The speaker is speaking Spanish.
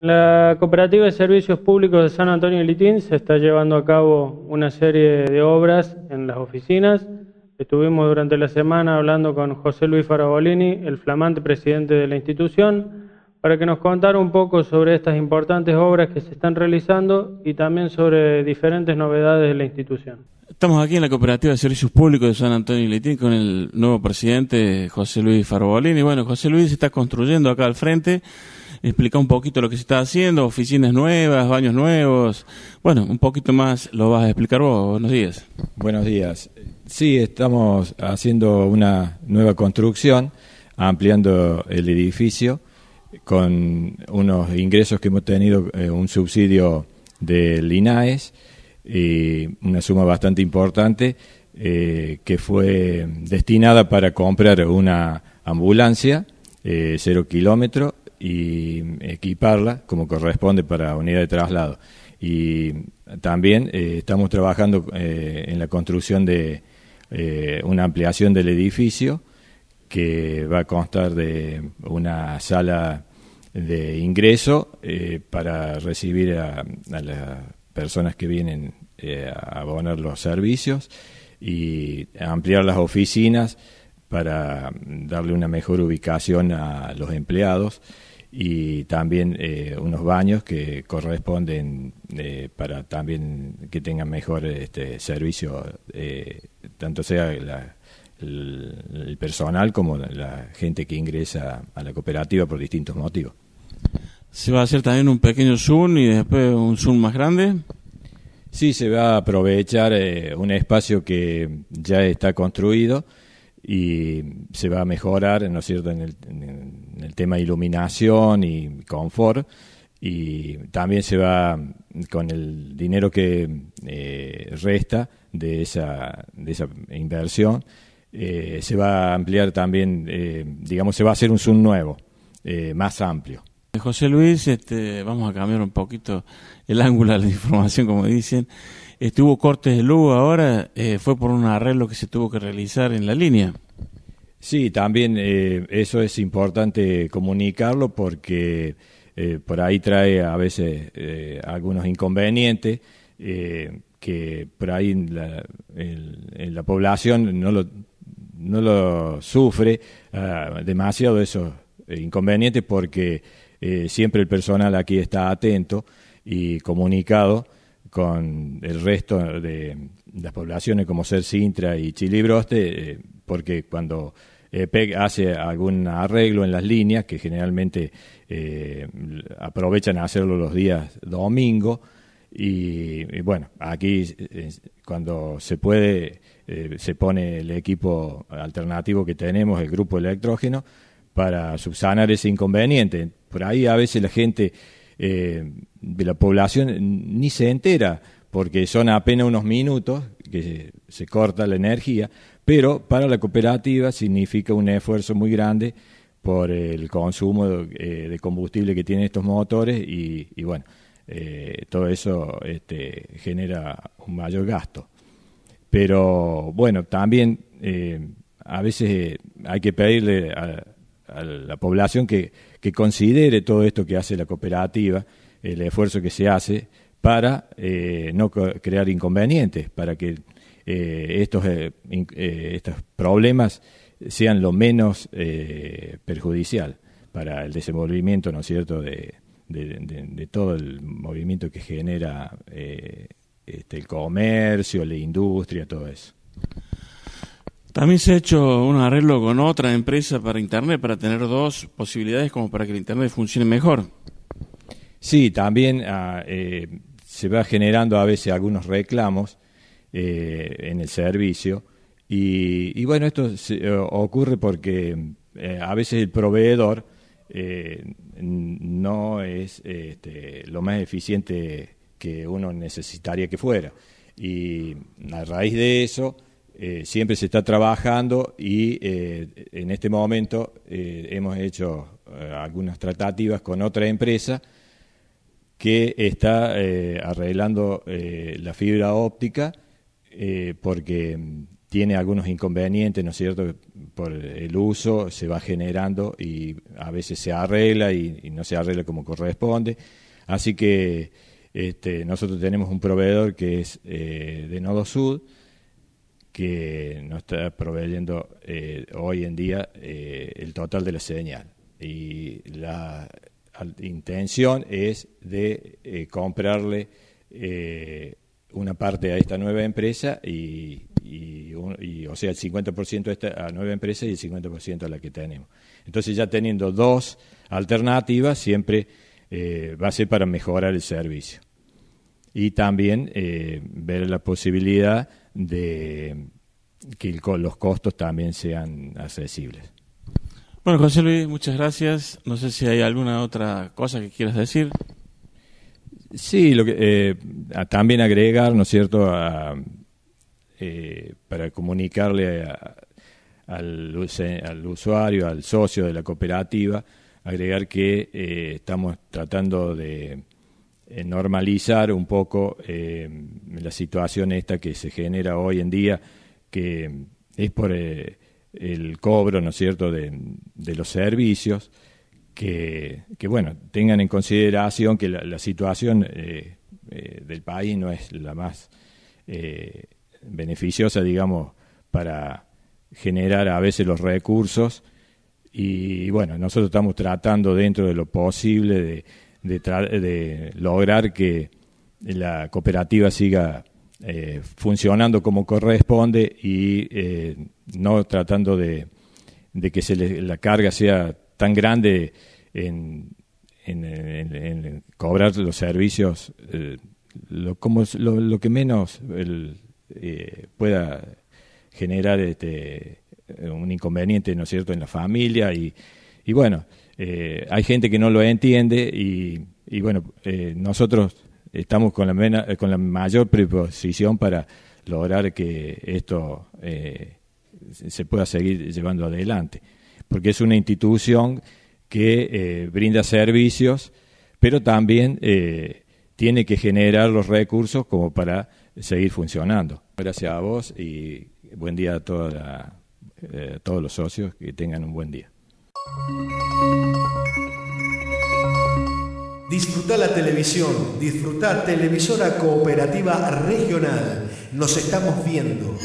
La Cooperativa de Servicios Públicos de San Antonio de Litín se está llevando a cabo una serie de obras en las oficinas. Estuvimos durante la semana hablando con José Luis Farabolini, el flamante presidente de la institución, para que nos contara un poco sobre estas importantes obras que se están realizando y también sobre diferentes novedades de la institución. Estamos aquí en la Cooperativa de Servicios Públicos de San Antonio y Litín con el nuevo presidente José Luis Farabolini. Bueno, José Luis está construyendo acá al frente explica un poquito lo que se está haciendo, oficinas nuevas, baños nuevos. Bueno, un poquito más lo vas a explicar vos. Buenos días. Buenos días. Sí, estamos haciendo una nueva construcción, ampliando el edificio con unos ingresos que hemos tenido, eh, un subsidio del INAES, y una suma bastante importante eh, que fue destinada para comprar una ambulancia, eh, cero kilómetro, y equiparla como corresponde para unidad de traslado. Y también eh, estamos trabajando eh, en la construcción de eh, una ampliación del edificio que va a constar de una sala de ingreso para recibir a, las personas que vienen a abonar los servicios y ampliar las oficinas para darle una mejor ubicación a los empleados y también eh, unos baños que corresponden eh, para también que tengan mejor este servicio eh, tanto sea el, personal como la gente que ingresa a la cooperativa por distintos motivos se va a hacer también un pequeño zoom y después un zoom más grande sí se va a aprovechar un espacio que ya está construido y se va a mejorar, ¿no es cierto?, en el, en el tema de iluminación y confort y también se va con el dinero que eh, resta de esa, de esa inversión, eh, se va a ampliar también, eh, digamos, se va a hacer un Zoom nuevo, más amplio. José Luis, este, vamos a cambiar un poquito el ángulo de la información, como dicen estuvo cortes de luz ahora, eh, fue por un arreglo que se tuvo que realizar en la línea. Sí, también eh, eso es importante comunicarlo porque eh, por ahí trae a veces algunos inconvenientes que por ahí la, población no lo, no lo sufre ah, demasiado esos inconvenientes porque siempre el personal aquí está atento y comunicado con el resto de las poblaciones como ser Sintra y Chilibroste, eh, porque cuando EPEC eh, hace algún arreglo en las líneas, que generalmente eh, aprovechan a hacerlo los días domingo, y, bueno, aquí cuando se puede, se pone el equipo alternativo que tenemos, el grupo electrógeno, para subsanar ese inconveniente. Por ahí a veces la gente eh, de la población ni se entera, porque son apenas unos minutos que se corta la energía, pero para la cooperativa significa un esfuerzo muy grande por el consumo de, eh, combustible que tienen estos motores y, bueno, eh, todo eso este, genera un mayor gasto. Pero bueno, también a veces hay que pedirle a, a la población que, considere todo esto que hace la cooperativa, el esfuerzo que se hace para eh, no crear inconvenientes, para que eh, estos, eh, estos problemas sean lo menos perjudicial para el desenvolvimiento, ¿no es cierto?, de, todo el movimiento que genera este, el comercio, la industria, todo eso. También se ha hecho un arreglo con otra empresa para Internet, para tener dos posibilidades como para que el Internet funcione mejor. Sí, también ah, eh, se va generando a veces algunos reclamos eh, en el servicio. Y, bueno, esto eh, ocurre porque a veces el proveedor no es este, lo más eficiente que uno necesitaría que fuera. Y a raíz de eso eh, siempre se está trabajando y eh, en este momento eh, hemos hecho algunas tratativas con otra empresa que está arreglando la fibra óptica porque mm, tiene algunos inconvenientes, ¿no es cierto?, por el uso, se va generando y a veces se arregla y, no se arregla como corresponde. Así que este, nosotros tenemos un proveedor que es de Nodo Sud, que nos está proveyendo eh, hoy en día eh, el total de la señal. Y la intención es de eh, comprarle una parte a esta nueva empresa y, o sea, el 50% a esta nueva empresa y el 50% a la que tenemos. Entonces ya teniendo dos alternativas, siempre va a ser para mejorar el servicio. Y también ver la posibilidad de que los costos también sean accesibles. Bueno, José Luis, muchas gracias. No sé si hay alguna otra cosa que quieras decir. Sí, lo que, eh, también agregar, ¿no es cierto?, eh, para comunicarle al, usuario, al socio de la cooperativa, agregar que eh, estamos tratando de eh, normalizar un poco eh, la situación esta que se genera hoy en día, que es por eh, el cobro, ¿no es cierto?, de, los servicios, que, que, bueno, tengan en consideración que la, situación del país no es la más beneficiosa, digamos, para generar a veces los recursos. Y bueno, nosotros estamos tratando dentro de lo posible de, de, lograr que la cooperativa siga eh, funcionando como corresponde y eh, no tratando de, que la carga sea tan grande en, en, cobrar los servicios eh, lo, como lo, que menos pueda generar este, un inconveniente, ¿no es cierto?, en la familia y, y bueno, eh, hay gente que no lo entiende y, bueno, eh, nosotros estamos con la, eh, con la mayor preposición para lograr que esto se pueda seguir llevando adelante, porque es una institución que brinda servicios, pero también tiene que generar los recursos como para seguir funcionando. Gracias a vos y buen día a, toda todos los socios, que tengan un buen día. Disfruta la televisión, disfruta Televisora Cooperativa Regional. Nos estamos viendo.